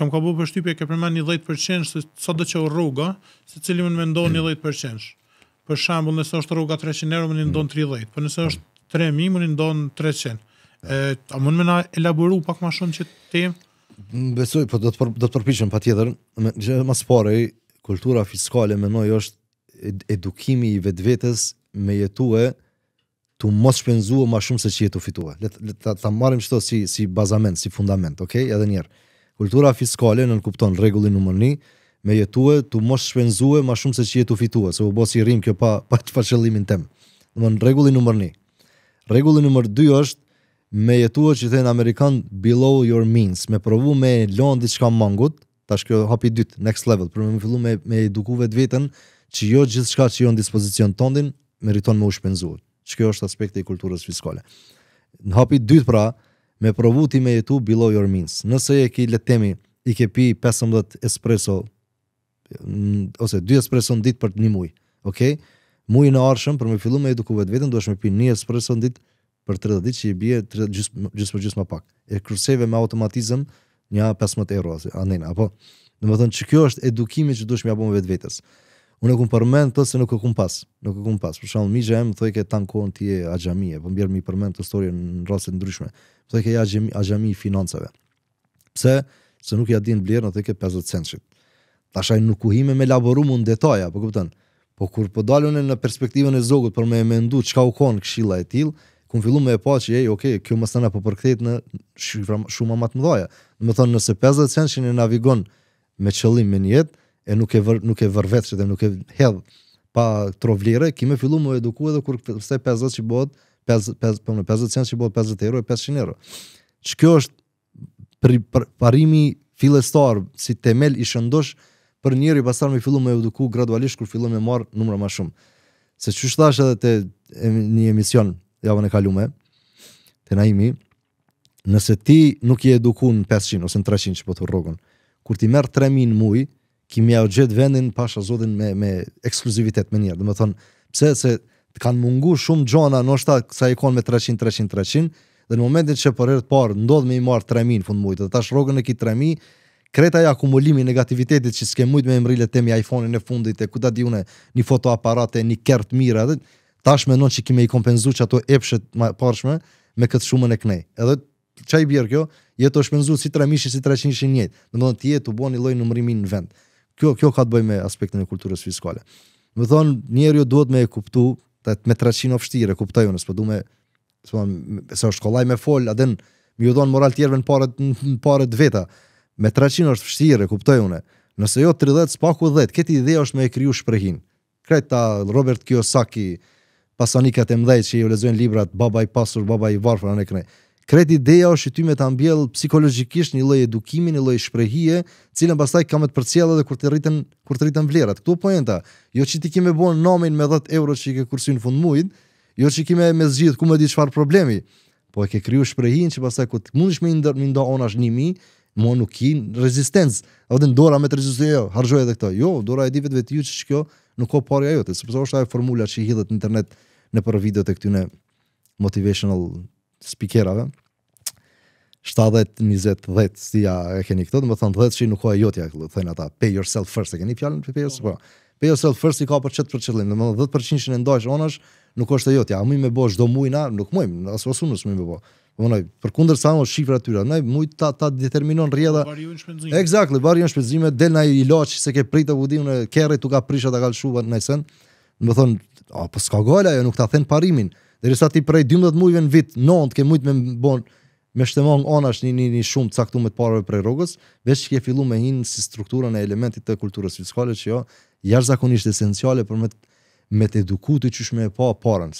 që më ka bu përshtypje ke përmen një dhejtë se sot dhe që u rruga, se cili më nëndon një dhejtë Për shambull, nëse është rruga 300 euro, më nëndon 30, për nëse është 3.000, më nëndon 300. A më nëmena elaboru pak ma shumë që ti? Mm, besoj, për po do të përpishëm pa tjetër, në mas pare, kultura fiskale me noj është edukimi i vetë vetës me jetue të mos shpenzuo ma shumë se që jetu fitue. Ta marim qëto si, si bazament, si fundament, okay? edhe njerë. Kultura fiskale nën kupton rregullin numër 1, me jetue tu mos shpenzue më shumë se që jetu fitue, se u bosi rrim kjo pa pa të pa qëllimin tem. Domthon regulli numër 1. Regulli numër 2 është me jetue që thënë amerikan below your means, me provu me lën diçka mangut, tash kjo hapi dytë, next level, për me fillu me, me eduku vetën, që jo gjithë shka që jo në dispozicion tondin, meriton me u shpenzuar. Që kjo është aspekti i kulturës fiskale. Në hapi dytë pra, me provu ti me jetu biloj ormins. Nëse e ki letemi, i ke pi 15 espresso, mm, ose 2 espresso në ditë për një muj, okej? Okay? në arshëm për me fillu me eduku vetë vetën, duesh me pi një espresso në ditë për 30 ditë që i bje gjysë për gjysë më pak. E kërseve me automatizëm një 15 euro, anena, apo? Në më thënë që kjo është edukimi që duesh me abu me vetë vetës. Unë e kum përmend të se nuk e kum pas, nuk e kum pas. Për shembull, miqja im thoi ke tan kohën ti e axhamie, po mbier mi përmend të historinë në raste të ndryshme. Thoi ke axhami axhami i financave. Pse? Se nuk ja din vlerën atë ke 50 centit. Tashaj nuk uhime me laboru mund detaja, po kupton. Po kur po dalun në perspektivën e zogut për më mendu çka u kon këshilla e till, ku fillu me e pa që ej, ok, kjo më stana po për përkthehet në shumë më të mëdha. Do të thonë nëse 50 centin në navigon me qëllim me një jetë, e nuk e vër, nuk e vër vetë dhe nuk e hedh pa trovlere, kime fillu më eduku edhe kur se 50 që bëhet, 5 për më 50 cent që bëhet 50 euro e 500 euro. Që kjo është për, për parimi fillestar si temel i shëndosh për njëri pasar më fillu më eduku gradualisht kur fillu të marë numra ma shumë. Se që shtash edhe te një emision javën e kalume, te naimi, nëse ti nuk je eduku në 500 ose në 300 që po të rrugën, kur ti merë 3.000 mujë, kimi au gjithë vendin pasha zotin me, me ekskluzivitet me njerë. Dhe me thonë, pse se të kanë mungu shumë gjona, në është ta kësa i konë me 300, 300, 300, dhe në momentin që për erët parë, ndodhë me i marë 3.000 fund mujtë, dhe ta shrogën e ki 3.000, Kreta e akumulimi negativitetit që s'ke mujt me më të temi iPhone-in e fundit e kuda di une një fotoaparate, një kertë mira edhe, tash me non që kime i kompenzu që ato epshet ma parshme me këtë shumën e knej. Edhe qaj bjerë kjo, jetë të si 3.000 si 300 njëtë, në do të jetë u bo një lojë në vendë kjo kjo ka të bëjë me aspektin e kulturës fiskale. Më thon, njeriu duhet me e kuptu ta me 300 ofshtire, kuptoj unë, s'po du me s'po se është kollaj me fol, a den më ju dhon moral tjerëve në parë në parë të veta. Me 300 është vështirë, kuptoj unë. Nëse jo 30, s'paku 10, këtë ide është me e kriju shprehin. Kret Robert Kiyosaki pasanikat e mëdhej që i lexojnë librat Baba i pasur, Baba i varfër anë kënaqë Kreti ideja është i me të ambjell psikologikisht një loj edukimin, një loj shprehije, cilën pastaj kam të përcjela dhe kur të rritën, kur të rriten vlerat. Këtu pojenta, jo që ti kime bon nomin me 10 euro që i ke kursin fund mujt, jo që kime me zgjidh ku me di qëfar problemi, po e ke kryu shprehin që pastaj ku të mundish me indër, ndo onash një mi, mua nuk i në rezistenc, a dhe në dora me të rezistenc, jo, hargjoj edhe këta, jo, dora e di vetë vetë ju që kjo nuk ko pari ajote, sepse është ajo formula që i hidhet në internet në për videot e këtyne motivational spikerave. 70 20 10 si ja e keni këtë, do të thonë 10 shi nuk ka jotja këtu, thënë ata pay yourself first e keni fjalën pay yourself. Oh. Pay yourself first i ka për çet për çellim, do të thonë 10% e ndajsh onash nuk ka është jotja. A mund të bësh çdo muaj na, nuk mund, as mos unë s'mund të bëj. Do thonë për kundër sa mos shifra aty, na muj ta ta determinon rrjedha. exactly, le varion shpenzime del na ilaç se ke pritë budim në kerrit u ka prishat ta kalshuva në sen. Do a, po s'ka gola, jo nuk ta thën parimin. Dhe ti prej 12 muajve në vit 9 ke shumë të bon me shtemong anash një një, një shumë caktuar me parave prej rrogës, veç që e fillu me hin si struktura në elementit të kulturës fiskale që jo jashtëzakonisht esenciale për me me të edukuar ti çysh e pa parën.